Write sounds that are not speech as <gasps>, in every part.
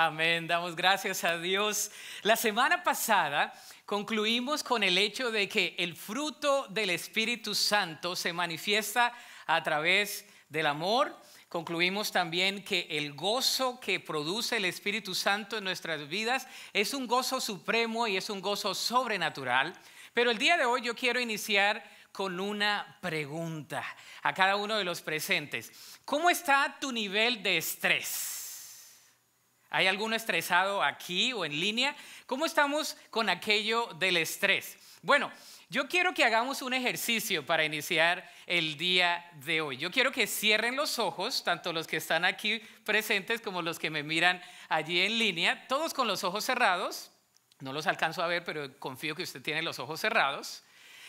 Amén, damos gracias a Dios. La semana pasada concluimos con el hecho de que el fruto del Espíritu Santo se manifiesta a través del amor. Concluimos también que el gozo que produce el Espíritu Santo en nuestras vidas es un gozo supremo y es un gozo sobrenatural. Pero el día de hoy yo quiero iniciar con una pregunta a cada uno de los presentes. ¿Cómo está tu nivel de estrés? ¿Hay alguno estresado aquí o en línea? ¿Cómo estamos con aquello del estrés? Bueno, yo quiero que hagamos un ejercicio para iniciar el día de hoy. Yo quiero que cierren los ojos, tanto los que están aquí presentes como los que me miran allí en línea, todos con los ojos cerrados. No los alcanzo a ver, pero confío que usted tiene los ojos cerrados.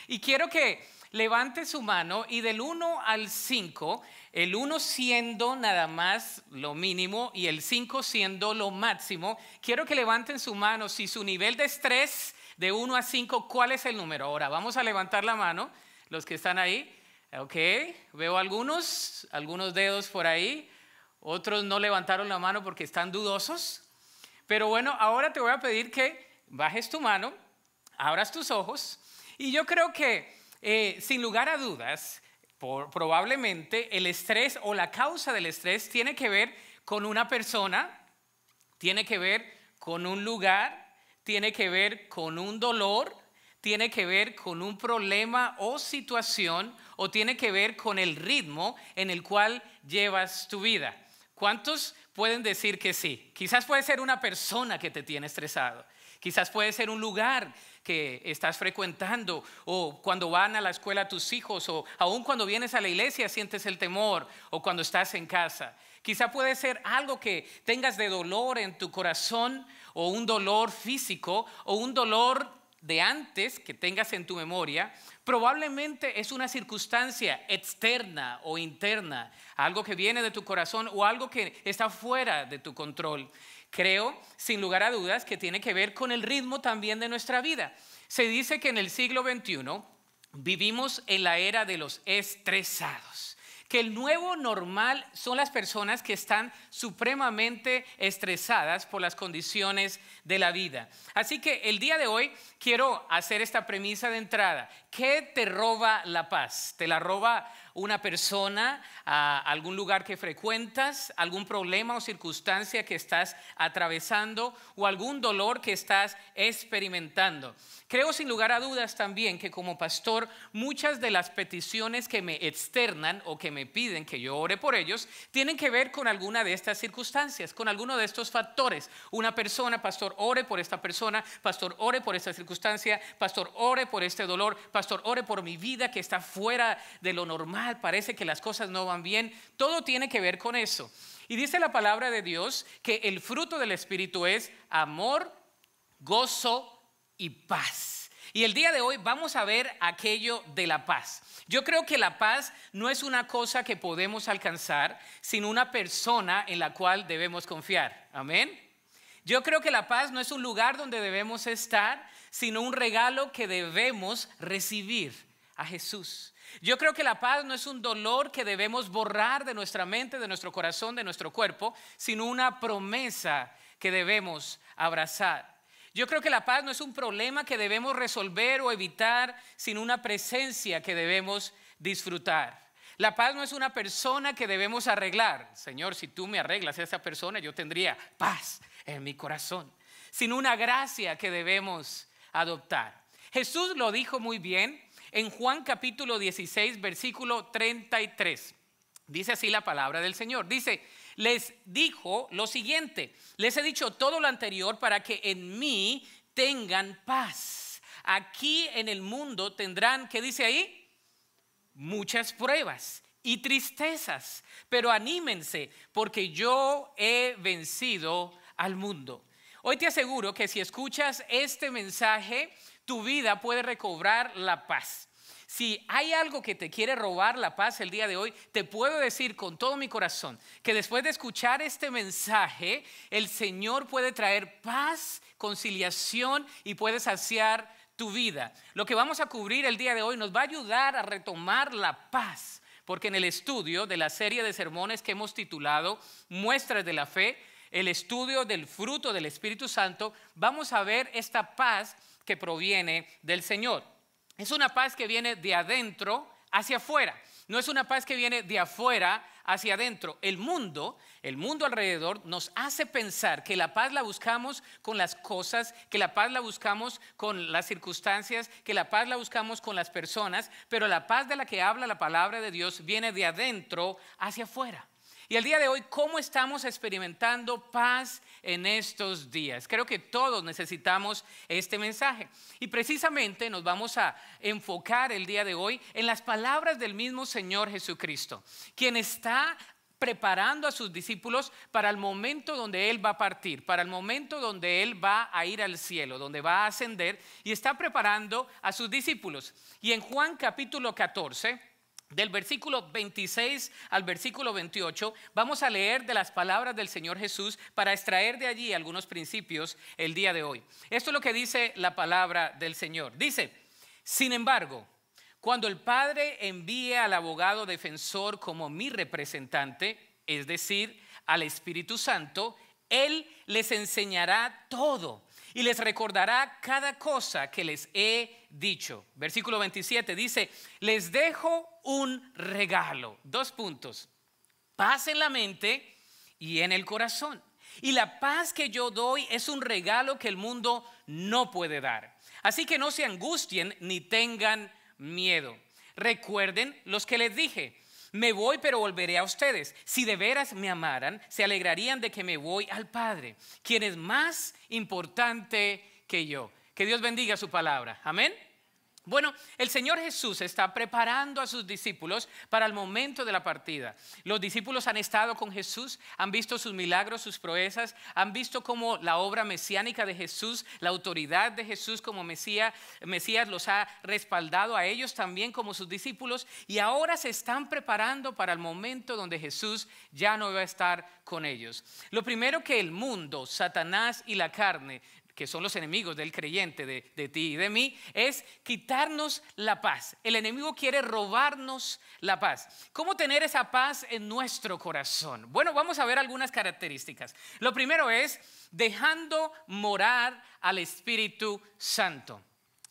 Y quiero que levante su mano y del 1 al 5, el 1 siendo nada más lo mínimo y el 5 siendo lo máximo, quiero que levanten su mano si su nivel de estrés de 1 a 5, ¿cuál es el número? Ahora, vamos a levantar la mano, los que están ahí. Ok, veo algunos, algunos dedos por ahí, otros no levantaron la mano porque están dudosos. Pero bueno, ahora te voy a pedir que bajes tu mano, abras tus ojos y yo creo que eh, sin lugar a dudas, probablemente el estrés o la causa del estrés tiene que ver con una persona, tiene que ver con un lugar, tiene que ver con un dolor, tiene que ver con un problema o situación o tiene que ver con el ritmo en el cual llevas tu vida. ¿Cuántos pueden decir que sí? Quizás puede ser una persona que te tiene estresado. Quizás puede ser un lugar que estás frecuentando o cuando van a la escuela tus hijos o aún cuando vienes a la iglesia sientes el temor o cuando estás en casa. Quizá puede ser algo que tengas de dolor en tu corazón o un dolor físico o un dolor de antes que tengas en tu memoria, probablemente es una circunstancia externa o interna, algo que viene de tu corazón o algo que está fuera de tu control. Creo, sin lugar a dudas, que tiene que ver con el ritmo también de nuestra vida. Se dice que en el siglo XXI vivimos en la era de los estresados que el nuevo normal son las personas que están supremamente estresadas por las condiciones de la vida. Así que el día de hoy quiero hacer esta premisa de entrada. ¿Qué te roba la paz? ¿Te la roba una persona, a ah, algún lugar que frecuentas, algún problema o circunstancia que estás atravesando o algún dolor que estás experimentando? Creo sin lugar a dudas también que como pastor muchas de las peticiones que me externan o que me me piden que yo ore por ellos tienen que ver con alguna de estas circunstancias, con alguno de estos factores. Una persona, pastor, ore por esta persona, pastor, ore por esta circunstancia, pastor, ore por este dolor, pastor, ore por mi vida que está fuera de lo normal, parece que las cosas no van bien. Todo tiene que ver con eso. Y dice la palabra de Dios que el fruto del Espíritu es amor, gozo y paz. Y el día de hoy vamos a ver aquello de la paz. Yo creo que la paz no es una cosa que podemos alcanzar, sino una persona en la cual debemos confiar. Amén. Yo creo que la paz no es un lugar donde debemos estar, sino un regalo que debemos recibir a Jesús. Yo creo que la paz no es un dolor que debemos borrar de nuestra mente, de nuestro corazón, de nuestro cuerpo, sino una promesa que debemos abrazar. Yo creo que la paz no es un problema que debemos resolver o evitar, sino una presencia que debemos disfrutar. La paz no es una persona que debemos arreglar. Señor, si tú me arreglas a esa persona, yo tendría paz en mi corazón, sino una gracia que debemos adoptar. Jesús lo dijo muy bien en Juan capítulo 16, versículo 33. Dice así la palabra del Señor. Dice, les dijo lo siguiente, les he dicho todo lo anterior para que en mí tengan paz. Aquí en el mundo tendrán, ¿qué dice ahí? Muchas pruebas y tristezas, pero anímense porque yo he vencido al mundo. Hoy te aseguro que si escuchas este mensaje, tu vida puede recobrar la paz. Si hay algo que te quiere robar la paz el día de hoy, te puedo decir con todo mi corazón que después de escuchar este mensaje, el Señor puede traer paz, conciliación y puede saciar tu vida. Lo que vamos a cubrir el día de hoy nos va a ayudar a retomar la paz, porque en el estudio de la serie de sermones que hemos titulado Muestras de la Fe, el estudio del fruto del Espíritu Santo, vamos a ver esta paz que proviene del Señor. Es una paz que viene de adentro hacia afuera. No es una paz que viene de afuera hacia adentro. El mundo, el mundo alrededor nos hace pensar que la paz la buscamos con las cosas, que la paz la buscamos con las circunstancias, que la paz la buscamos con las personas, pero la paz de la que habla la palabra de Dios viene de adentro hacia afuera. Y el día de hoy, ¿cómo estamos experimentando paz en estos días? Creo que todos necesitamos este mensaje. Y precisamente nos vamos a enfocar el día de hoy en las palabras del mismo Señor Jesucristo, quien está preparando a sus discípulos para el momento donde Él va a partir, para el momento donde Él va a ir al cielo, donde va a ascender, y está preparando a sus discípulos. Y en Juan capítulo 14, del versículo 26 al versículo 28, vamos a leer de las palabras del Señor Jesús para extraer de allí algunos principios el día de hoy. Esto es lo que dice la palabra del Señor. Dice, sin embargo, cuando el Padre envíe al abogado defensor como mi representante, es decir, al Espíritu Santo, Él les enseñará todo y les recordará cada cosa que les he dicho. Versículo 27 dice, les dejo un regalo. Dos puntos. Paz en la mente y en el corazón. Y la paz que yo doy es un regalo que el mundo no puede dar. Así que no se angustien ni tengan miedo. Recuerden los que les dije me voy, pero volveré a ustedes. Si de veras me amaran, se alegrarían de que me voy al Padre, quien es más importante que yo. Que Dios bendiga su palabra. Amén. Bueno, el Señor Jesús está preparando a sus discípulos para el momento de la partida. Los discípulos han estado con Jesús, han visto sus milagros, sus proezas, han visto cómo la obra mesiánica de Jesús, la autoridad de Jesús como Mesías, Mesías los ha respaldado a ellos también como sus discípulos y ahora se están preparando para el momento donde Jesús ya no va a estar con ellos. Lo primero que el mundo, Satanás y la carne que son los enemigos del creyente, de, de, ti y de mí, es quitarnos la paz. El enemigo quiere robarnos la paz. ¿Cómo tener esa paz en nuestro corazón? Bueno, vamos a ver algunas características. Lo primero es dejando morar al Espíritu Santo.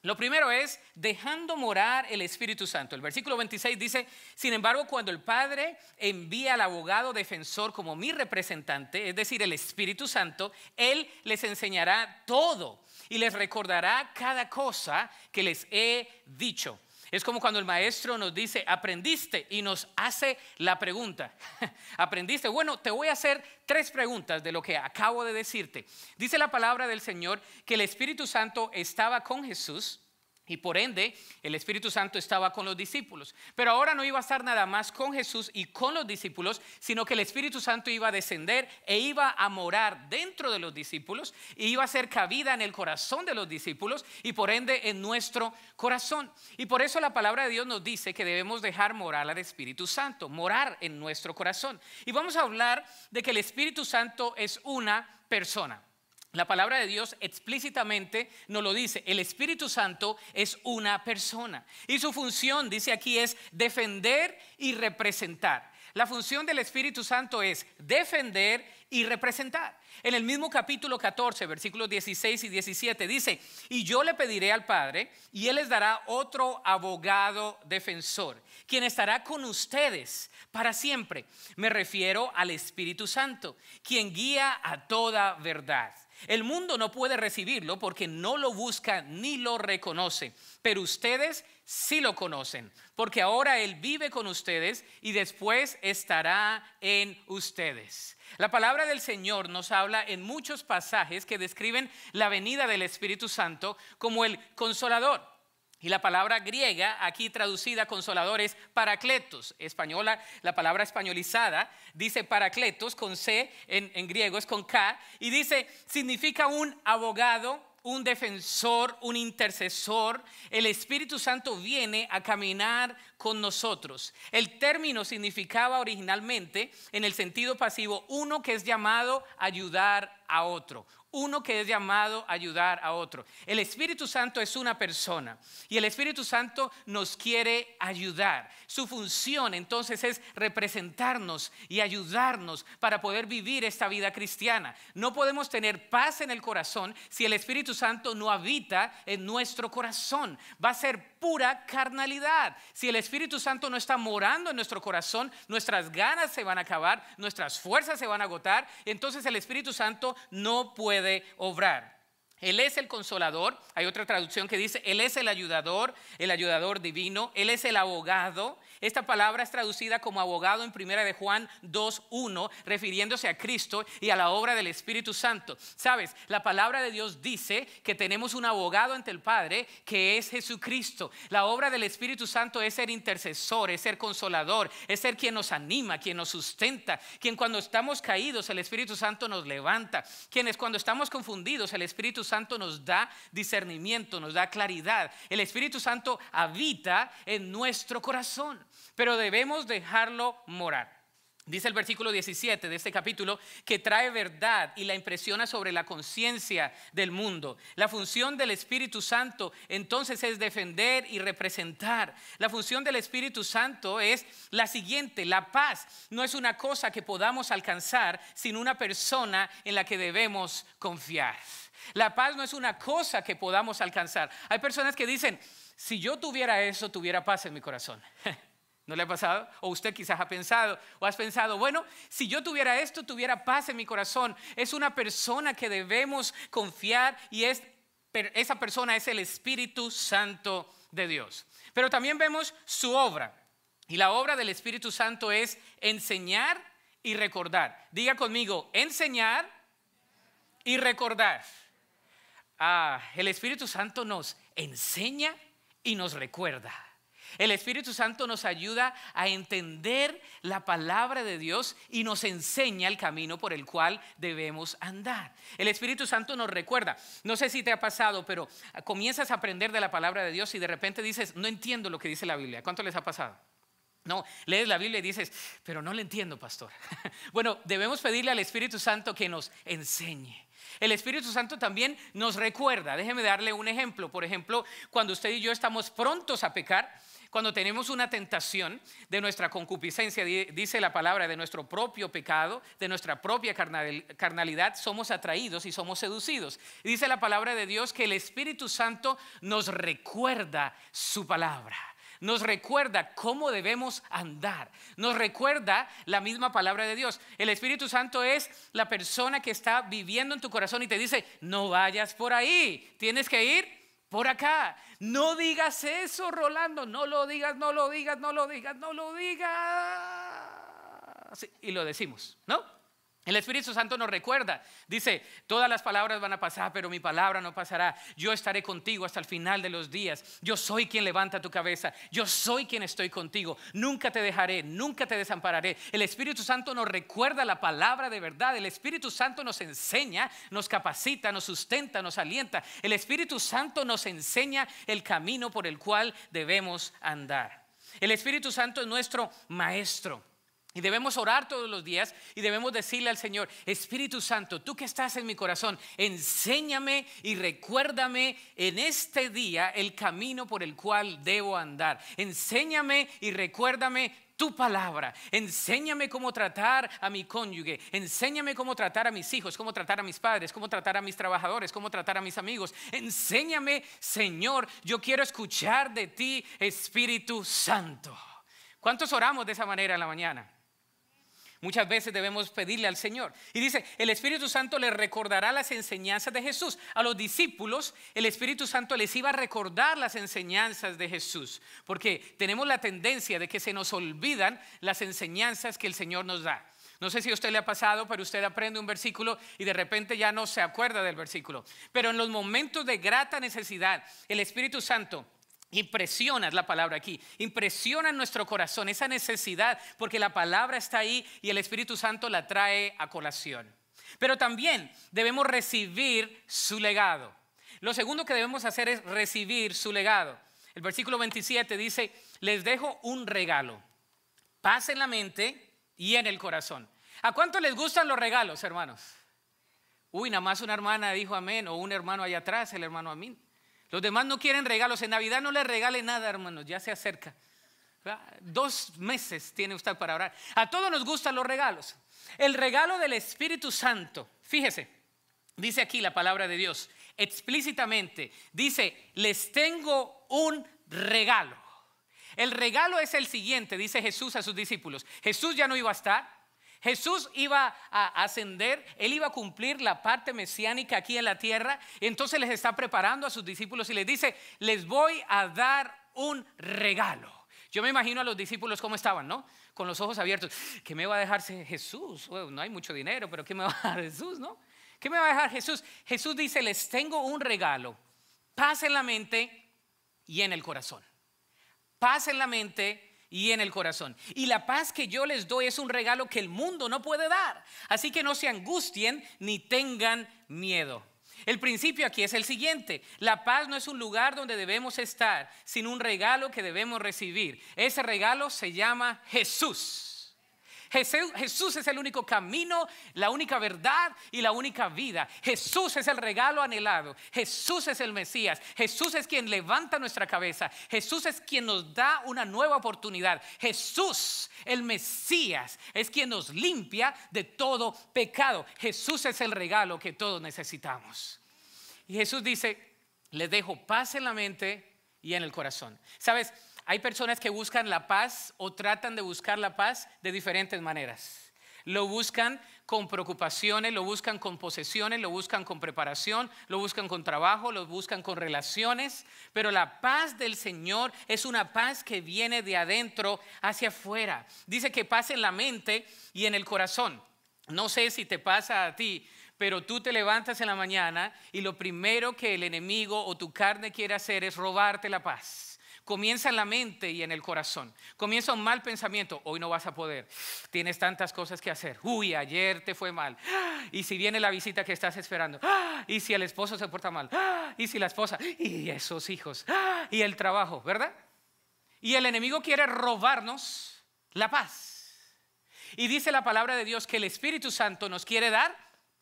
Lo primero es dejando morar el Espíritu Santo. El versículo 26 dice, sin embargo, cuando el Padre envía al abogado defensor como mi representante, es decir, el Espíritu Santo, Él les enseñará todo y les recordará cada cosa que les he dicho. Es como cuando el maestro nos dice, aprendiste y nos hace la pregunta. <laughs> aprendiste, bueno, te voy a hacer tres preguntas de lo que acabo de decirte. Dice la palabra del Señor que el Espíritu Santo estaba con Jesús y por ende, el Espíritu Santo estaba con los discípulos. Pero ahora no iba a estar nada más con Jesús y con los discípulos, sino que el Espíritu Santo iba a descender e iba a morar dentro de los discípulos iba a ser cabida en el corazón de los discípulos y por ende en nuestro corazón. Y por eso la palabra de Dios nos dice que debemos dejar morar al Espíritu Santo, morar en nuestro corazón. Y vamos a hablar de que el Espíritu Santo es una persona. La palabra de Dios explícitamente nos lo dice. El Espíritu Santo es una persona y su función, dice aquí, es defender y representar. La función del Espíritu Santo es defender y representar. En el mismo capítulo 14, versículos 16 y 17 dice, y yo le pediré al Padre, y Él les dará otro abogado defensor, quien estará con ustedes para siempre. Me refiero al Espíritu Santo, quien guía a toda verdad. El mundo no puede recibirlo porque no lo busca ni lo reconoce, pero ustedes sí lo conocen, porque ahora Él vive con ustedes y después estará en ustedes. La palabra del Señor nos habla en muchos pasajes que describen la venida del Espíritu Santo como el consolador. Y la palabra griega, aquí traducida consolador, es paracletos. Española, la palabra españolizada dice paracletos con C, en, en griego es con K, y dice, significa un abogado, un defensor, un intercesor. El Espíritu Santo viene a caminar con nosotros. El término significaba originalmente, en el sentido pasivo, uno que es llamado ayudar a otro, uno que es llamado a ayudar a otro. El Espíritu Santo es una persona y el Espíritu Santo nos quiere ayudar. Su función entonces es representarnos y ayudarnos para poder vivir esta vida cristiana. No podemos tener paz en el corazón si el Espíritu Santo no habita en nuestro corazón. Va a ser pura carnalidad. Si el Espíritu Santo no está morando en nuestro corazón, nuestras ganas se van a acabar, nuestras fuerzas se van a agotar. Entonces el Espíritu Santo no puede de obrar. Él es el consolador, hay otra traducción que dice, Él es el ayudador, el ayudador divino, Él es el abogado, esta palabra es traducida como abogado en primera de Juan 2.1, refiriéndose a Cristo y a la obra del Espíritu Santo. Sabes, la palabra de Dios dice que tenemos un abogado ante el Padre que es Jesucristo. La obra del Espíritu Santo es ser intercesor, es ser consolador, es ser quien nos anima, quien nos sustenta, quien cuando estamos caídos el Espíritu Santo nos levanta, quienes cuando estamos confundidos el Espíritu Santo nos da discernimiento, nos da claridad. El Espíritu Santo habita en nuestro corazón pero debemos dejarlo morar. Dice el versículo 17 de este capítulo que trae verdad y la impresiona sobre la conciencia del mundo. La función del Espíritu Santo entonces es defender y representar. La función del Espíritu Santo es la siguiente, la paz no es una cosa que podamos alcanzar sin una persona en la que debemos confiar. La paz no es una cosa que podamos alcanzar. Hay personas que dicen, si yo tuviera eso, tuviera paz en mi corazón. <laughs> ¿No le ha pasado? O usted quizás ha pensado, o has pensado, bueno, si yo tuviera esto, tuviera paz en mi corazón. Es una persona que debemos confiar y es, esa persona es el Espíritu Santo de Dios. Pero también vemos su obra. Y la obra del Espíritu Santo es enseñar y recordar. Diga conmigo, enseñar y recordar. Ah, el Espíritu Santo nos enseña y nos recuerda. El Espíritu Santo nos ayuda a entender la palabra de Dios y nos enseña el camino por el cual debemos andar. El Espíritu Santo nos recuerda. No sé si te ha pasado, pero comienzas a aprender de la palabra de Dios y de repente dices, no entiendo lo que dice la Biblia. ¿Cuánto les ha pasado? No, lees la Biblia y dices, pero no le entiendo, pastor. <laughs> bueno, debemos pedirle al Espíritu Santo que nos enseñe. El Espíritu Santo también nos recuerda. Déjeme darle un ejemplo. Por ejemplo, cuando usted y yo estamos prontos a pecar, cuando tenemos una tentación de nuestra concupiscencia, dice la palabra, de nuestro propio pecado, de nuestra propia carnalidad, somos atraídos y somos seducidos. Dice la palabra de Dios que el Espíritu Santo nos recuerda su palabra nos recuerda cómo debemos andar, nos recuerda la misma palabra de Dios. El Espíritu Santo es la persona que está viviendo en tu corazón y te dice, no vayas por ahí, tienes que ir por acá. No digas eso, Rolando. No lo digas, no lo digas, no lo digas, no lo digas. y lo decimos, ¿no? El Espíritu Santo nos recuerda, dice, todas las palabras van a pasar, pero mi palabra no pasará. Yo estaré contigo hasta el final de los días. Yo soy quien levanta tu cabeza. Yo soy quien estoy contigo. Nunca te dejaré, nunca te desampararé. El Espíritu Santo nos recuerda la palabra de verdad. El Espíritu Santo nos enseña, nos capacita, nos sustenta, nos alienta. El Espíritu Santo nos enseña el camino por el cual debemos andar. El Espíritu Santo es nuestro maestro. Y debemos orar todos los días y debemos decirle al Señor, Espíritu Santo, tú que estás en mi corazón, enséñame y recuérdame en este día el camino por el cual debo andar. Enséñame y recuérdame tu palabra. Enséñame cómo tratar a mi cónyuge. Enséñame cómo tratar a mis hijos, cómo tratar a mis padres, cómo tratar a mis trabajadores, cómo tratar a mis amigos. Enséñame, Señor, yo quiero escuchar de ti, Espíritu Santo. ¿Cuántos oramos de esa manera en la mañana? Muchas veces debemos pedirle al Señor. Y dice, el Espíritu Santo le recordará las enseñanzas de Jesús. A los discípulos, el Espíritu Santo les iba a recordar las enseñanzas de Jesús, porque tenemos la tendencia de que se nos olvidan las enseñanzas que el Señor nos da. No sé si a usted le ha pasado, pero usted aprende un versículo y de repente ya no se acuerda del versículo. Pero en los momentos de grata necesidad, el Espíritu Santo Impresiona la palabra aquí. Impresiona nuestro corazón esa necesidad porque la palabra está ahí y el Espíritu Santo la trae a colación. Pero también debemos recibir su legado. Lo segundo que debemos hacer es recibir su legado. El versículo 27 dice, les dejo un regalo. Paz en la mente y en el corazón. ¿A cuánto les gustan los regalos, hermanos? Uy, nada más una hermana dijo amén o un hermano allá atrás, el hermano amén. Los demás no quieren regalos. En Navidad no les regale nada, hermanos, ya se acerca. Ah, dos meses tiene usted para orar. A todos nos gustan los regalos. El regalo del Espíritu Santo, fíjese, dice aquí la palabra de Dios explícitamente, dice, les tengo un regalo. El regalo es el siguiente, dice Jesús a sus discípulos. Jesús ya no iba a estar, Jesús iba a ascender, él iba a cumplir la parte mesiánica aquí en la tierra, entonces les está preparando a sus discípulos y les dice, les voy a dar un regalo. Yo me imagino a los discípulos cómo estaban, ¿no? Con los ojos abiertos. ¿Qué me va a dejar Jesús? Oh, no hay mucho dinero, pero ¿qué me va a dejar Jesús, no? ¿Qué me va a dejar Jesús? Jesús dice, les tengo un regalo. Paz en la mente y en el corazón. Paz en la mente y en el corazón. Y la paz que yo les doy es un regalo que el mundo no puede dar. Así que no se angustien ni tengan miedo. El principio aquí es el siguiente. La paz no es un lugar donde debemos estar, sino un regalo que debemos recibir. Ese regalo se llama Jesús. Jesús es el único camino, la única verdad y la única vida. Jesús es el regalo anhelado. Jesús es el Mesías. Jesús es quien levanta nuestra cabeza. Jesús es quien nos da una nueva oportunidad. Jesús, el Mesías, es quien nos limpia de todo pecado. Jesús es el regalo que todos necesitamos. Y Jesús dice, le dejo paz en la mente y en el corazón. ¿Sabes? Hay personas que buscan la paz o tratan de buscar la paz de diferentes maneras. Lo buscan con preocupaciones, lo buscan con posesiones, lo buscan con preparación, lo buscan con trabajo, lo buscan con relaciones, pero la paz del Señor es una paz que viene de adentro hacia afuera. Dice que pasa en la mente y en el corazón. No sé si te pasa a ti, pero tú te levantas en la mañana y lo primero que el enemigo o tu carne quiere hacer es robarte la paz comienza en la mente y en el corazón. Comienza un mal pensamiento, hoy no vas a poder, tienes tantas cosas que hacer, uy, ayer te fue mal, <gasps> y si viene la visita que estás esperando, <gasps> y si el esposo se porta mal, <gasps> y si la esposa, y esos hijos, y el trabajo, ¿verdad? Y el enemigo quiere robarnos la paz. Y dice la palabra de Dios que el Espíritu Santo nos quiere dar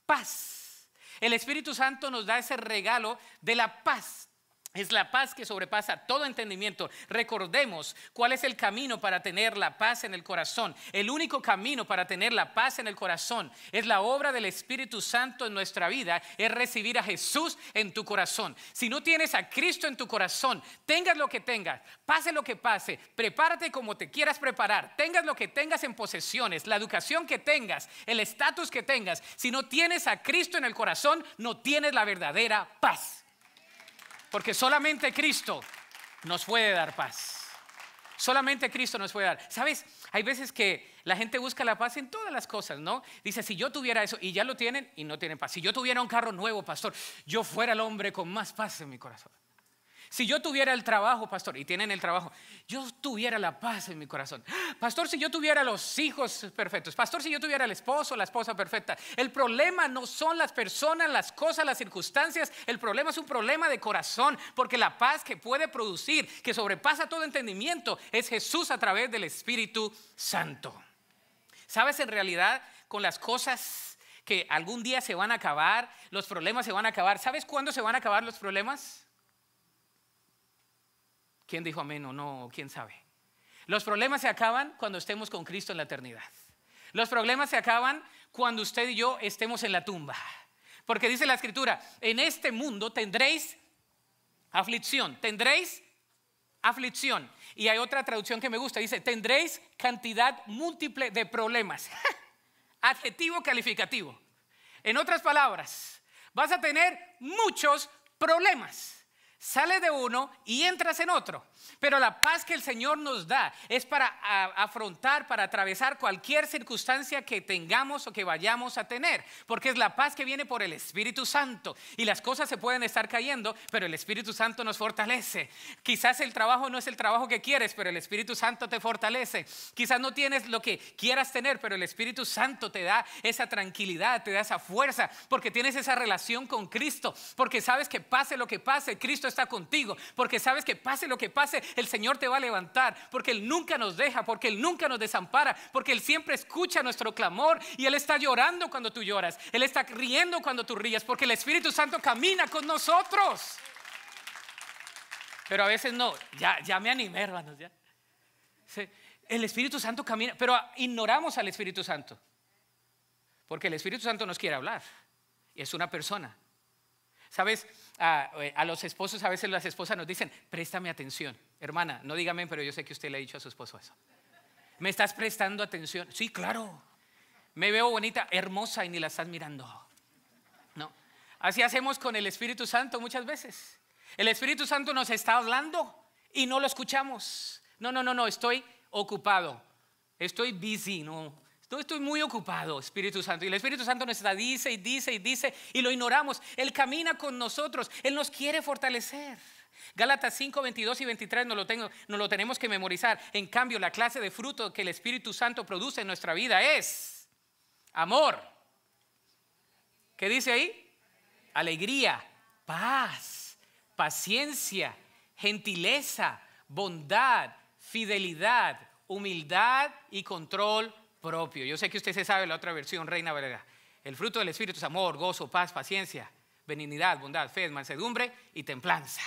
paz. El Espíritu Santo nos da ese regalo de la paz es la paz que sobrepasa todo entendimiento. Recordemos cuál es el camino para tener la paz en el corazón. El único camino para tener la paz en el corazón es la obra del Espíritu Santo en nuestra vida, es recibir a Jesús en tu corazón. Si no tienes a Cristo en tu corazón, tengas lo que tengas, pase lo que pase, prepárate como te quieras preparar, tengas lo que tengas en posesiones, la educación que tengas, el estatus que tengas. Si no tienes a Cristo en el corazón, no tienes la verdadera paz. Porque solamente Cristo nos puede dar paz. Solamente Cristo nos puede dar. ¿Sabes? Hay veces que la gente busca la paz en todas las cosas, ¿no? Dice, si yo tuviera eso, y ya lo tienen, y no tienen paz. Si yo tuviera un carro nuevo, pastor, yo fuera el hombre con más paz en mi corazón. Si yo tuviera el trabajo, pastor, y tienen el trabajo, yo tuviera la paz en mi corazón. Pastor, si yo tuviera los hijos perfectos. Pastor, si yo tuviera el esposo, la esposa perfecta. El problema no son las personas, las cosas, las circunstancias. El problema es un problema de corazón, porque la paz que puede producir, que sobrepasa todo entendimiento, es Jesús a través del Espíritu Santo. ¿Sabes en realidad con las cosas que algún día se van a acabar, los problemas se van a acabar? ¿Sabes cuándo se van a acabar los problemas? ¿Quién dijo amén o no? ¿Quién sabe? Los problemas se acaban cuando estemos con Cristo en la eternidad. Los problemas se acaban cuando usted y yo estemos en la tumba. Porque dice la escritura, en este mundo tendréis aflicción, tendréis aflicción. Y hay otra traducción que me gusta, dice, tendréis cantidad múltiple de problemas. <laughs> Adjetivo calificativo. En otras palabras, vas a tener muchos problemas sales de uno y entras en otro. Pero la paz que el Señor nos da es para afrontar, para atravesar cualquier circunstancia que tengamos o que vayamos a tener, porque es la paz que viene por el Espíritu Santo. Y las cosas se pueden estar cayendo, pero el Espíritu Santo nos fortalece. Quizás el trabajo no es el trabajo que quieres, pero el Espíritu Santo te fortalece. Quizás no tienes lo que quieras tener, pero el Espíritu Santo te da esa tranquilidad, te da esa fuerza, porque tienes esa relación con Cristo, porque sabes que pase lo que pase, Cristo está contigo, porque sabes que pase lo que pase, el Señor te va a levantar, porque Él nunca nos deja, porque Él nunca nos desampara, porque Él siempre escucha nuestro clamor y Él está llorando cuando tú lloras, Él está riendo cuando tú rías porque el Espíritu Santo camina con nosotros. Pero a veces no, ya, ya me animé, hermanos, ya. El Espíritu Santo camina, pero ignoramos al Espíritu Santo. Porque el Espíritu Santo nos quiere hablar. Es una persona. Sabes, ah, eh, a, los esposos a veces las esposas nos dicen, préstame atención. Hermana, no dígame, pero yo sé que usted le ha dicho a su esposo eso. ¿Me estás prestando atención? Sí, claro. Me veo bonita, hermosa y ni la estás mirando. No. Así hacemos con el Espíritu Santo muchas veces. El Espíritu Santo nos está hablando y no lo escuchamos. No, no, no, no, estoy ocupado. Estoy busy, no, estoy muy ocupado, Espíritu Santo. Y el Espíritu Santo nos dice y dice y dice y lo ignoramos. Él camina con nosotros. Él nos quiere fortalecer. Gálatas 5, 22 y 23 no lo, tengo, no lo tenemos que memorizar. En cambio, la clase de fruto que el Espíritu Santo produce en nuestra vida es amor. ¿Qué dice ahí? Alegría, paz, paciencia, gentileza, bondad, fidelidad, humildad y control yo sé que usted se sabe la otra versión, Reina verdad El fruto del Espíritu es amor, gozo, paz, paciencia, benignidad, bondad, fe, mansedumbre y templanza.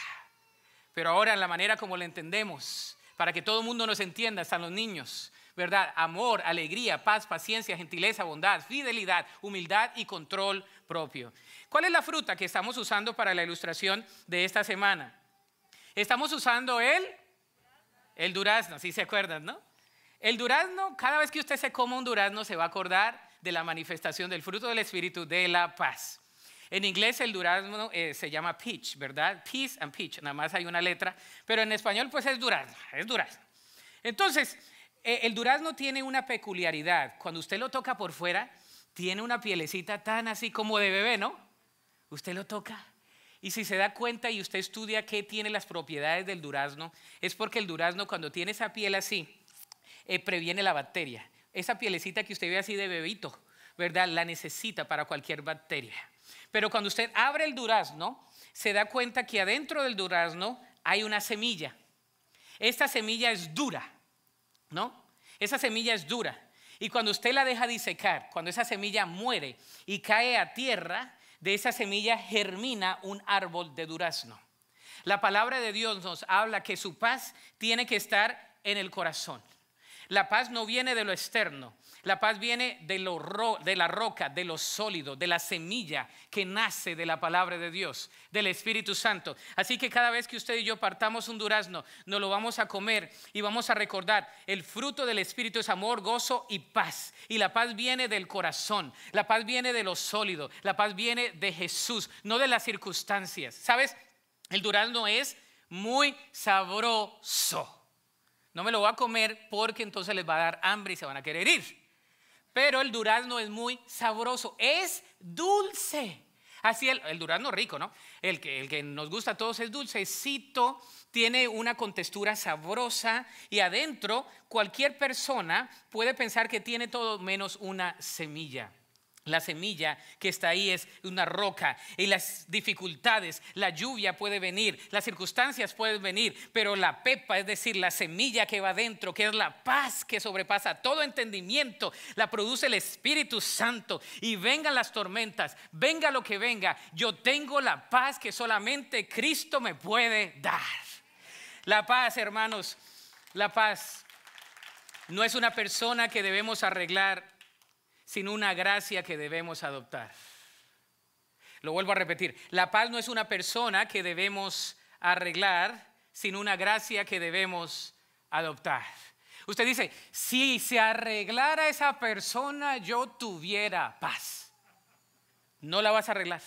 Pero ahora en la manera como lo entendemos, para que todo el mundo nos entienda, están los niños, ¿verdad? Amor, alegría, paz, paciencia, gentileza, bondad, fidelidad, humildad y control propio. ¿Cuál es la fruta que estamos usando para la ilustración de esta semana? Estamos usando el, el durazno, si se acuerdan, ¿no? El durazno, cada vez que usted se coma un durazno, se va a acordar de la manifestación del fruto del Espíritu de la paz. En inglés el durazno eh, se llama peach, ¿verdad? Peace and peach, nada más hay una letra, pero en español pues es durazno, es durazno. Entonces, eh, el durazno tiene una peculiaridad. Cuando usted lo toca por fuera, tiene una pielecita tan así como de bebé, ¿no? Usted lo toca. Y si se da cuenta y usted estudia qué tiene las propiedades del durazno, es porque el durazno cuando tiene esa piel así, eh, previene la bacteria. Esa pielecita que usted ve así de bebito, ¿verdad? La necesita para cualquier bacteria. Pero cuando usted abre el durazno, se da cuenta que adentro del durazno hay una semilla. Esta semilla es dura, ¿no? Esa semilla es dura. Y cuando usted la deja disecar, cuando esa semilla muere y cae a tierra, de esa semilla germina un árbol de durazno. La palabra de Dios nos habla que su paz tiene que estar en el corazón. La paz no viene de lo externo, la paz viene de, lo de la roca, de lo sólido, de la semilla que nace de la palabra de Dios, del Espíritu Santo. Así que cada vez que usted y yo partamos un durazno, nos lo vamos a comer y vamos a recordar, el fruto del Espíritu es amor, gozo y paz. Y la paz viene del corazón, la paz viene de lo sólido, la paz viene de Jesús, no de las circunstancias. ¿Sabes? El durazno es muy sabroso. No me lo voy a comer porque entonces les va a dar hambre y se van a querer ir. Pero el durazno es muy sabroso, es dulce. Así el, durazno rico, ¿no? El que, el que nos gusta a todos es dulcecito, tiene una contextura sabrosa y adentro cualquier persona puede pensar que tiene todo menos una semilla. La semilla que está ahí es una roca y las dificultades, la lluvia puede venir, las circunstancias pueden venir, pero la pepa, es decir, la semilla que va dentro, que es la paz que sobrepasa todo entendimiento, la produce el Espíritu Santo y vengan las tormentas, venga lo que venga, yo tengo la paz que solamente Cristo me puede dar. La paz, hermanos, la paz no es una persona que debemos arreglar sin una gracia que debemos adoptar. Lo vuelvo a repetir, la paz no es una persona que debemos arreglar, sino una gracia que debemos adoptar. Usted dice, si se arreglara esa persona, yo tuviera paz. No la vas a arreglar.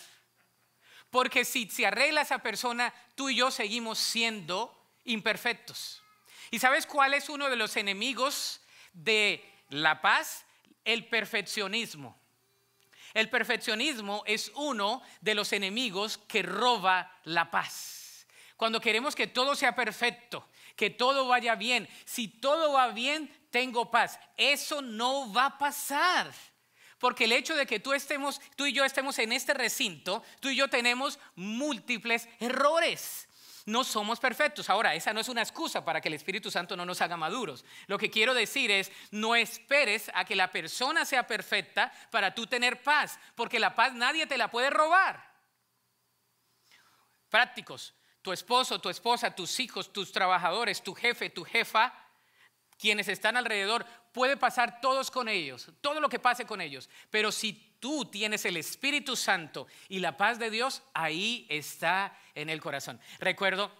Porque si se arregla esa persona, tú y yo seguimos siendo imperfectos. ¿Y sabes cuál es uno de los enemigos de la paz? el perfeccionismo. El perfeccionismo es uno de los enemigos que roba la paz. Cuando queremos que todo sea perfecto, que todo vaya bien, si todo va bien, tengo paz. Eso no va a pasar. Porque el hecho de que tú estemos, tú y yo estemos en este recinto, tú y yo tenemos múltiples errores. No somos perfectos. Ahora, esa no es una excusa para que el Espíritu Santo no nos haga maduros. Lo que quiero decir es, no esperes a que la persona sea perfecta para tú tener paz, porque la paz nadie te la puede robar. Prácticos, tu esposo, tu esposa, tus hijos, tus trabajadores, tu jefe, tu jefa, quienes están alrededor, puede pasar todos con ellos, todo lo que pase con ellos, pero si tú tienes el Espíritu Santo y la paz de Dios, ahí está en el corazón. Recuerdo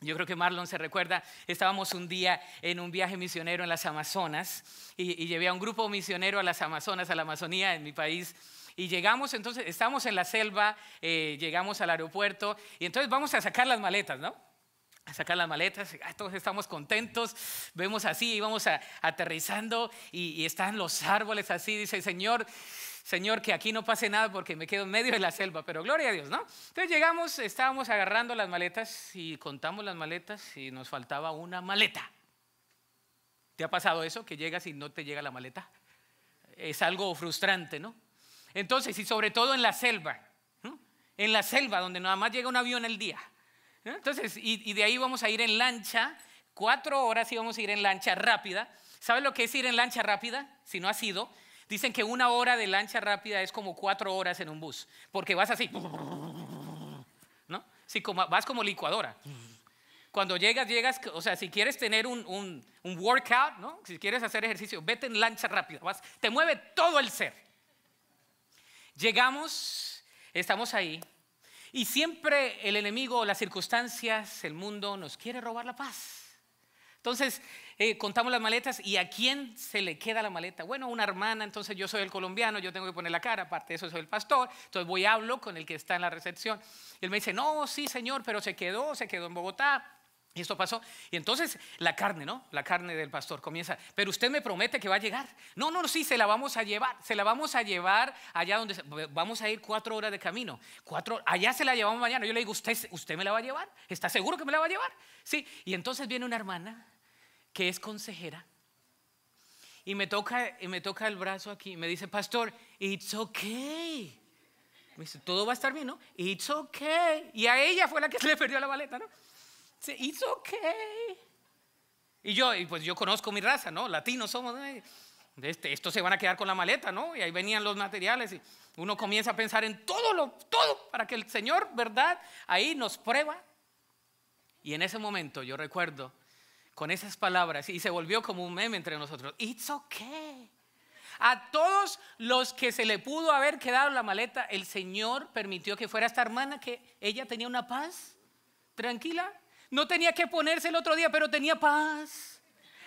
yo creo que Marlon se recuerda, estábamos un día en un viaje misionero en las Amazonas y, llevé a un grupo misionero a las Amazonas, a la Amazonía, en mi país. Y llegamos, entonces, estamos en la selva, eh, llegamos al aeropuerto y entonces vamos a sacar las maletas, ¿no? a sacar las maletas, todos estamos contentos, vemos así, íbamos a, aterrizando y, están los árboles así, dice Señor, Señor, que aquí no pase nada porque me quedo en medio de la selva, pero gloria a Dios, ¿no? Entonces llegamos, estábamos agarrando las maletas y contamos las maletas y nos faltaba una maleta. ¿Te ha pasado eso, que llegas y no te llega la maleta? Es algo frustrante, ¿no? Entonces, y sobre todo en la selva, en la selva donde nada más llega un avión al día entonces, y, de ahí vamos a ir en lancha, cuatro horas íbamos a ir en lancha rápida. ¿Sabes lo que es ir en lancha rápida? Si no ha sido, dicen que una hora de lancha rápida es como cuatro horas en un bus, porque vas así, ¿no? vas como licuadora. Cuando llegas, llegas, o sea, si quieres tener un, un workout, ¿no? Si quieres hacer ejercicio, vete en lancha rápida, vas, te mueve todo el ser. Llegamos, estamos ahí, y siempre el enemigo, las circunstancias, el mundo nos quiere robar la paz. Entonces, eh, contamos las maletas y a quién se le queda la maleta. Bueno, una hermana, entonces yo soy el colombiano, yo tengo que poner la cara, aparte de eso soy el pastor, entonces voy hablo con el que está en la recepción. Y él me dice, no, sí, señor, pero se quedó, se quedó en Bogotá. Y esto pasó. Y entonces la carne, ¿no? La carne del pastor comienza. Pero usted me promete que va a llegar. No, no, sí, se la vamos a llevar. Se la vamos a llevar allá donde vamos a ir cuatro horas de camino. Cuatro, allá se la llevamos mañana. Yo le digo, ¿usted, usted me la va a llevar? ¿Está seguro que me la va a llevar? Sí. Y entonces viene una hermana que es consejera y me toca, y me toca el brazo aquí. Y me dice, pastor, it's okay. Me dice, todo va a estar bien, ¿no? It's okay. Y a ella fue la que se <laughs> le perdió la maleta, ¿no? it's okay. Y yo, y pues yo conozco mi raza, ¿no? Latinos somos. ¿eh? Este, estos se van a quedar con la maleta, ¿no? Y ahí venían los materiales y uno comienza a pensar en todo lo, todo, para que el Señor, ¿verdad? Ahí nos prueba. Y en ese momento yo recuerdo con esas palabras y se volvió como un meme entre nosotros. It's okay. A todos los que se le pudo haber quedado la maleta, el Señor permitió que fuera esta hermana que ella tenía una paz tranquila no tenía que ponerse el otro día, pero tenía paz.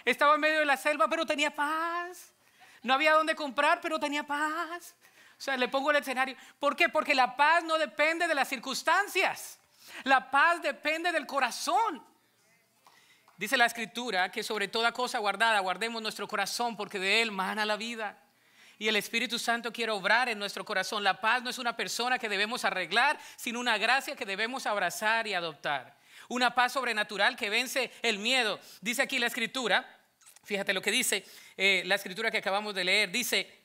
Estaba en medio de la selva, pero tenía paz. No había dónde comprar, pero tenía paz. O sea, le pongo el escenario. ¿Por qué? Porque la paz no depende de las circunstancias. La paz depende del corazón. Dice la escritura que sobre toda cosa guardada guardemos nuestro corazón porque de él mana la vida y el Espíritu Santo quiere obrar en nuestro corazón. La paz no es una persona que debemos arreglar, sino una gracia que debemos abrazar y adoptar una paz sobrenatural que vence el miedo. Dice aquí la escritura, fíjate lo que dice eh, la escritura que acabamos de leer, dice,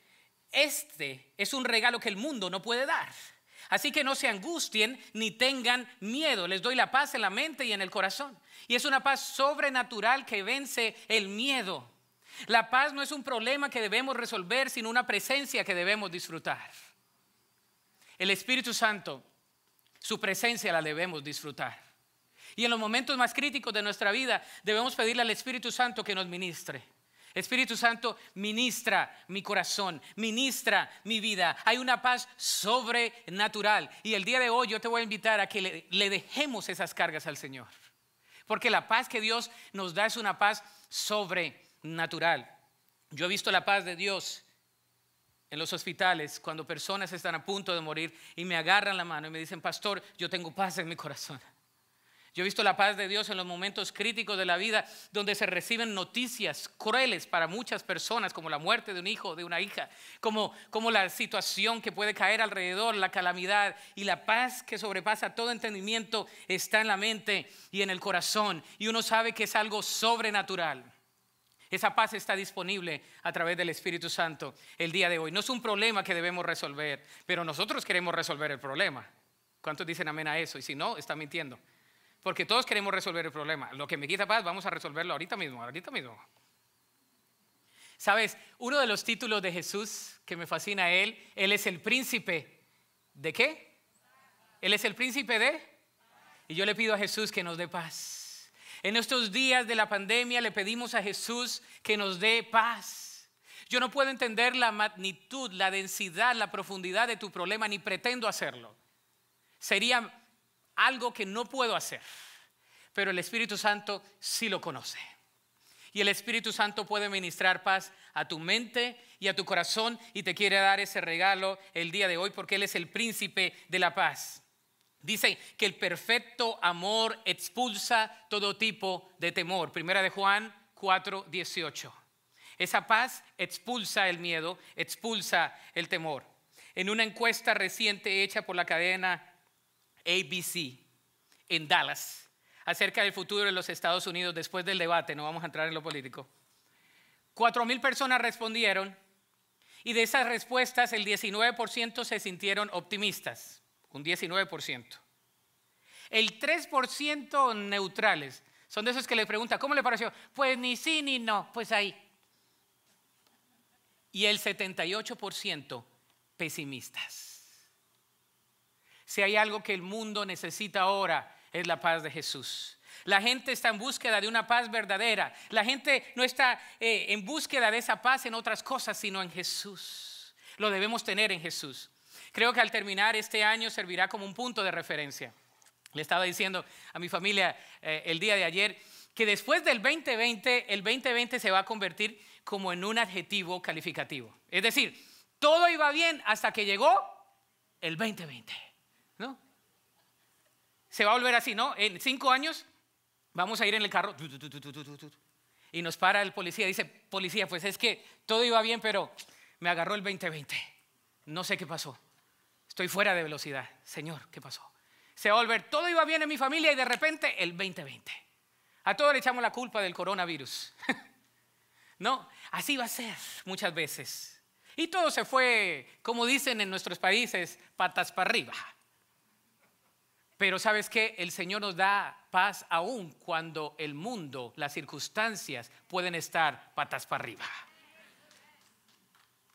este es un regalo que el mundo no puede dar. Así que no se angustien ni tengan miedo. Les doy la paz en la mente y en el corazón. Y es una paz sobrenatural que vence el miedo. La paz no es un problema que debemos resolver, sino una presencia que debemos disfrutar. El Espíritu Santo, su presencia la debemos disfrutar. Y en los momentos más críticos de nuestra vida debemos pedirle al Espíritu Santo que nos ministre. Espíritu Santo, ministra mi corazón, ministra mi vida. Hay una paz sobrenatural. Y el día de hoy yo te voy a invitar a que le, dejemos esas cargas al Señor. Porque la paz que Dios nos da es una paz sobrenatural. Yo he visto la paz de Dios en los hospitales cuando personas están a punto de morir y me agarran la mano y me dicen, pastor, yo tengo paz en mi corazón. Yo he visto la paz de Dios en los momentos críticos de la vida donde se reciben noticias crueles para muchas personas, como la muerte de un hijo, o de una hija, como, como la situación que puede caer alrededor, la calamidad y la paz que sobrepasa todo entendimiento está en la mente y en el corazón. Y uno sabe que es algo sobrenatural. Esa paz está disponible a través del Espíritu Santo el día de hoy. No es un problema que debemos resolver, pero nosotros queremos resolver el problema. ¿Cuántos dicen amén a eso? Y si no, está mintiendo. Porque todos queremos resolver el problema. Lo que me quita paz, vamos a resolverlo ahorita mismo, ahorita mismo. Sabes, uno de los títulos de Jesús que me fascina a él, él es el príncipe. ¿De qué? Él es el príncipe de... Y yo le pido a Jesús que nos dé paz. En estos días de la pandemia le pedimos a Jesús que nos dé paz. Yo no puedo entender la magnitud, la densidad, la profundidad de tu problema, ni pretendo hacerlo. Sería algo que no puedo hacer, pero el Espíritu Santo sí lo conoce. Y el Espíritu Santo puede ministrar paz a tu mente y a tu corazón y te quiere dar ese regalo el día de hoy porque Él es el príncipe de la paz. Dice que el perfecto amor expulsa todo tipo de temor. Primera de Juan 4, 18. Esa paz expulsa el miedo, expulsa el temor. En una encuesta reciente hecha por la cadena ABC en Dallas acerca del futuro de los Estados Unidos después del debate, no vamos a entrar en lo político. Cuatro mil personas respondieron y de esas respuestas el 19% se sintieron optimistas, un 19%. El 3% neutrales, son de esos que le preguntan, ¿cómo le pareció? Pues ni sí ni no, pues ahí. Y el 78% pesimistas. Si hay algo que el mundo necesita ahora, es la paz de Jesús. La gente está en búsqueda de una paz verdadera. La gente no está eh, en búsqueda de esa paz en otras cosas, sino en Jesús. Lo debemos tener en Jesús. Creo que al terminar este año servirá como un punto de referencia. Le estaba diciendo a mi familia eh, el día de ayer que después del 2020, el 2020 se va a convertir como en un adjetivo calificativo. Es decir, todo iba bien hasta que llegó el 2020 se va a volver así, ¿no? En cinco años vamos a ir en el carro. Y nos para el policía, dice, policía, pues es que todo iba bien, pero me agarró el 2020. No sé qué pasó. Estoy fuera de velocidad. Señor, ¿qué pasó? Se va a volver, todo iba bien en mi familia y de repente el 2020. A todos le echamos la culpa del coronavirus. <laughs> no, así va a ser muchas veces. Y todo se fue, como dicen en nuestros países, patas para arriba. Pero sabes que el Señor nos da paz aún cuando el mundo, las circunstancias pueden estar patas para arriba.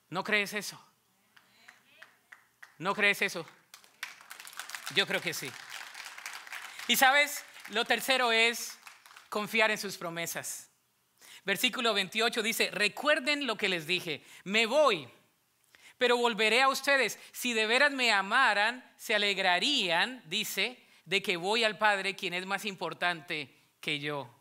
¿No crees eso? ¿No crees eso? Yo creo que sí. Y sabes, lo tercero es confiar en sus promesas. Versículo 28 dice, recuerden lo que les dije, me voy, pero volveré a ustedes. Si de veras me amaran, se alegrarían, dice, de que voy al Padre, quien es más importante que yo.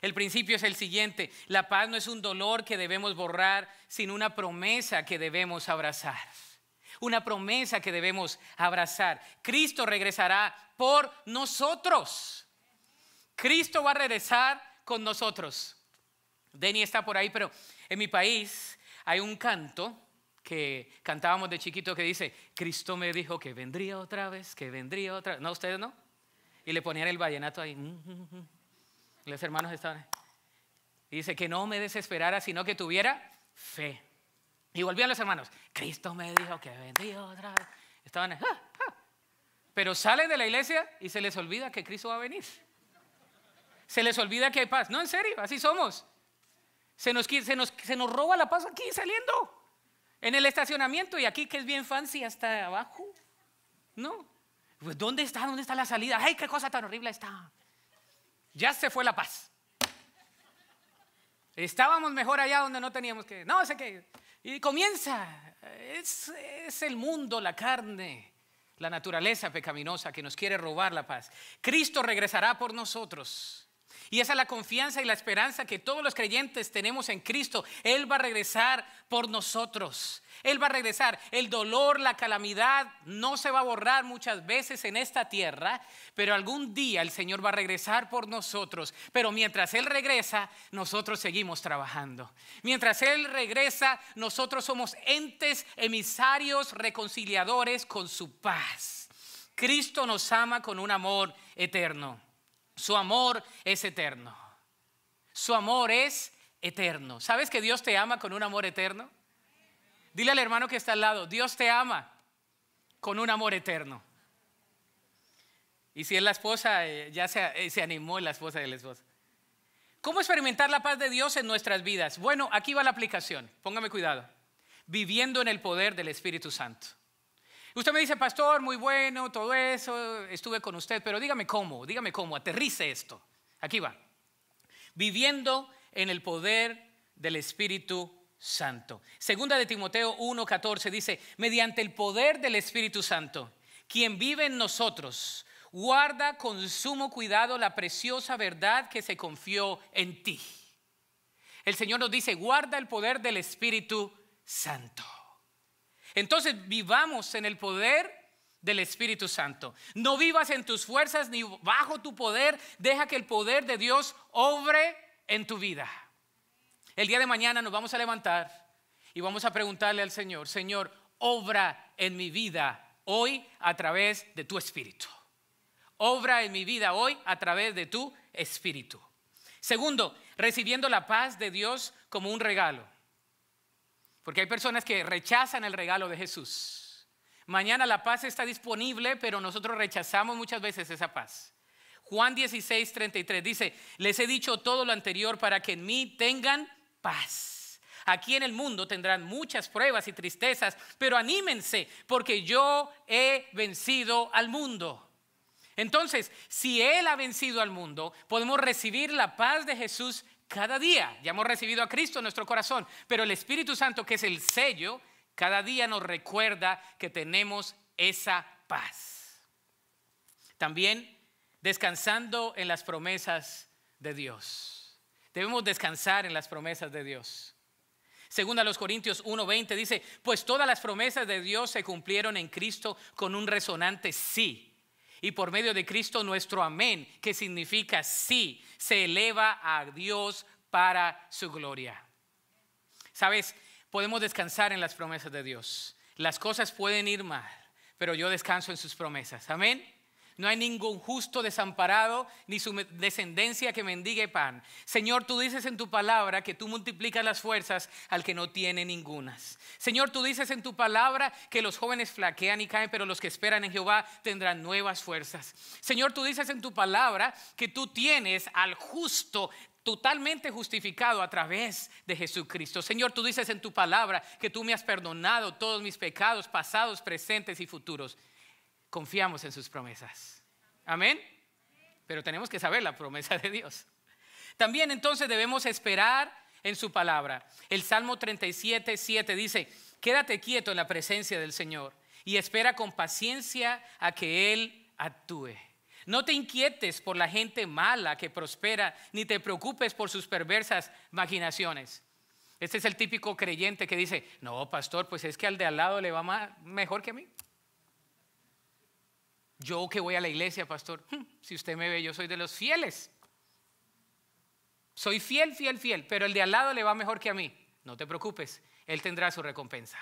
El principio es el siguiente, la paz no es un dolor que debemos borrar, sino una promesa que debemos abrazar. Una promesa que debemos abrazar. Cristo regresará por nosotros. Cristo va a regresar con nosotros. Denny está por ahí, pero en mi país hay un canto que cantábamos de chiquito que dice, Cristo me dijo que vendría otra vez, que vendría otra vez. ¿No ustedes no? Y le ponían el vallenato ahí. los hermanos estaban. Y dice, que no me desesperara, sino que tuviera fe. Y volvían los hermanos, Cristo me dijo que vendría otra vez. Estaban, ahí. Ah, ah". pero salen de la iglesia y se les olvida que Cristo va a venir. Se les olvida que hay paz. No, en serio, así somos. Se nos, se nos, se nos roba la paz aquí saliendo. En el estacionamiento y aquí que es bien fancy hasta abajo. No. Pues ¿dónde está? ¿Dónde está la salida? ¡Ay, qué cosa tan horrible está! Ya se fue la paz. Estábamos mejor allá donde no teníamos que. No, sé qué. Y comienza. Es, es el mundo, la carne, la naturaleza pecaminosa que nos quiere robar la paz. Cristo regresará por nosotros y esa es la confianza y la esperanza que todos los creyentes tenemos en Cristo. Él va a regresar por nosotros. Él va a regresar. El dolor, la calamidad no se va a borrar muchas veces en esta tierra, pero algún día el Señor va a regresar por nosotros. Pero mientras Él regresa, nosotros seguimos trabajando. Mientras Él regresa, nosotros somos entes, emisarios, reconciliadores con su paz. Cristo nos ama con un amor eterno. Su amor es eterno. Su amor es eterno. ¿Sabes que Dios te ama con un amor eterno? Dile al hermano que está al lado, Dios te ama con un amor eterno. Y si es la esposa, eh, ya se, eh, se animó la esposa de la esposa. ¿Cómo experimentar la paz de Dios en nuestras vidas? Bueno, aquí va la aplicación. Póngame cuidado. Viviendo en el poder del Espíritu Santo. Usted me dice, pastor, muy bueno, todo eso, estuve con usted, pero dígame cómo, dígame cómo, aterrice esto. Aquí va. Viviendo en el poder del Espíritu Santo. Segunda de Timoteo 14 dice, mediante el poder del Espíritu Santo, quien vive en nosotros, guarda con sumo cuidado la preciosa verdad que se confió en ti. El Señor nos dice, guarda el poder del Espíritu Santo. Entonces vivamos en el poder del Espíritu Santo. No vivas en tus fuerzas ni bajo tu poder. Deja que el poder de Dios obre en tu vida. El día de mañana nos vamos a levantar y vamos a preguntarle al Señor, Señor, obra en mi vida hoy a través de tu Espíritu. Obra en mi vida hoy a través de tu Espíritu. Segundo, recibiendo la paz de Dios como un regalo. Porque hay personas que rechazan el regalo de Jesús. Mañana la paz está disponible, pero nosotros rechazamos muchas veces esa paz. Juan 16, 33 dice, les he dicho todo lo anterior para que en mí tengan paz. Aquí en el mundo tendrán muchas pruebas y tristezas, pero anímense porque yo he vencido al mundo. Entonces, si Él ha vencido al mundo, podemos recibir la paz de Jesús cada día. Ya hemos recibido a Cristo en nuestro corazón, pero el Espíritu Santo, que es el sello, cada día nos recuerda que tenemos esa paz. También descansando en las promesas de Dios. Debemos descansar en las promesas de Dios. Según a los Corintios 1:20 dice, pues todas las promesas de Dios se cumplieron en Cristo con un resonante sí y por medio de Cristo nuestro amén, que significa sí, se eleva a Dios para su gloria. Sabes, podemos descansar en las promesas de Dios. Las cosas pueden ir mal, pero yo descanso en sus promesas. Amén. No hay ningún justo desamparado, ni su descendencia que mendigue pan. Señor, tú dices en tu palabra que tú multiplicas las fuerzas al que no tiene ningunas. Señor, tú dices en tu palabra que los jóvenes flaquean y caen, pero los que esperan en Jehová tendrán nuevas fuerzas. Señor, tú dices en tu palabra que tú tienes al justo totalmente justificado a través de Jesucristo. Señor, tú dices en tu palabra que tú me has perdonado todos mis pecados, pasados, presentes y futuros confiamos en sus promesas. Amén. Pero tenemos que saber la promesa de Dios. También entonces debemos esperar en su palabra. El Salmo 37, 7 dice, quédate quieto en la presencia del Señor y espera con paciencia a que Él actúe. No te inquietes por la gente mala que prospera, ni te preocupes por sus perversas maquinaciones. Este es el típico creyente que dice, no, pastor, pues es que al de al lado le va mejor que a mí. Yo que voy a la iglesia, pastor, hmm, si usted me ve, yo soy de los fieles. Soy fiel, fiel, fiel, pero el de al lado le va mejor que a mí. No te preocupes, él tendrá su recompensa.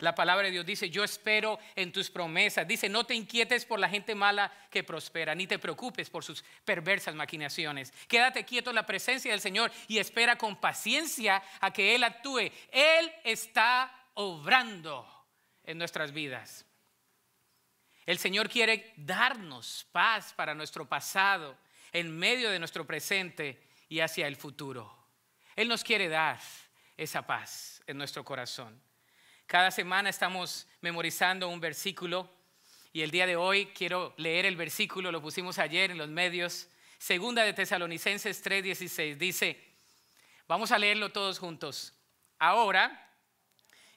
La palabra de Dios dice, yo espero en tus promesas. Dice, no te inquietes por la gente mala que prospera, ni te preocupes por sus perversas maquinaciones. Quédate quieto en la presencia del Señor y espera con paciencia a que Él actúe. Él está obrando en nuestras vidas. El Señor quiere darnos paz para nuestro pasado, en medio de nuestro presente y hacia el futuro. Él nos quiere dar esa paz en nuestro corazón. Cada semana estamos memorizando un versículo y el día de hoy quiero leer el versículo, lo pusimos ayer en los medios. Segunda de Tesalonicenses 3:16 dice, vamos a leerlo todos juntos. Ahora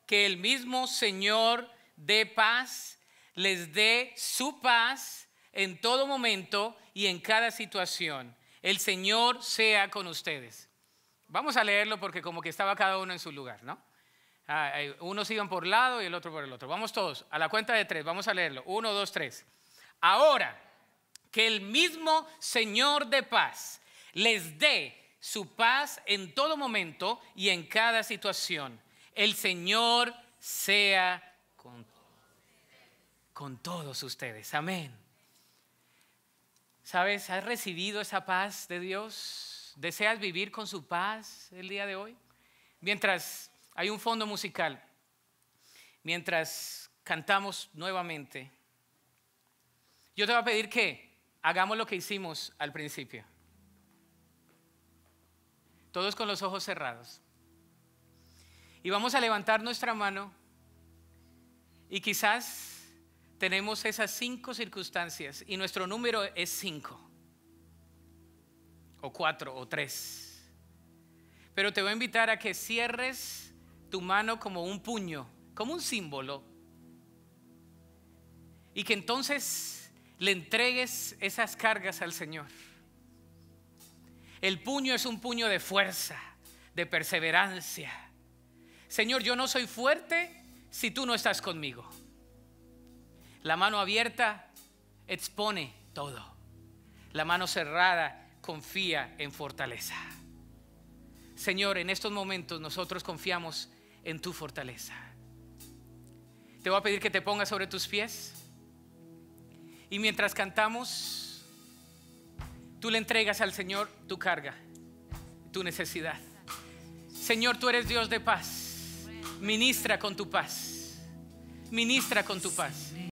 que el mismo Señor dé paz les dé su paz en todo momento y en cada situación. El Señor sea con ustedes. Vamos a leerlo porque como que estaba cada uno en su lugar, ¿no? Ah, eh, unos iban por un lado y el otro por el otro. Vamos todos, a la cuenta de tres, vamos a leerlo. Uno, dos, tres. Ahora, que el mismo Señor de paz les dé su paz en todo momento y en cada situación. El Señor sea con con todos ustedes. Amén. ¿Sabes? ¿Has recibido esa paz de Dios? ¿Deseas vivir con su paz el día de hoy? Mientras hay un fondo musical, mientras cantamos nuevamente, yo te voy a pedir que hagamos lo que hicimos al principio. Todos con los ojos cerrados. Y vamos a levantar nuestra mano y quizás tenemos esas cinco circunstancias y nuestro número es cinco, o cuatro, o tres. Pero te voy a invitar a que cierres tu mano como un puño, como un símbolo, y que entonces le entregues esas cargas al Señor. El puño es un puño de fuerza, de perseverancia. Señor, yo no soy fuerte si tú no estás conmigo. La mano abierta expone todo. La mano cerrada confía en fortaleza. Señor, en estos momentos nosotros confiamos en tu fortaleza. Te voy a pedir que te pongas sobre tus pies. Y mientras cantamos, tú le entregas al Señor tu carga, tu necesidad. Señor, tú eres Dios de paz. Ministra con tu paz. Ministra con tu paz.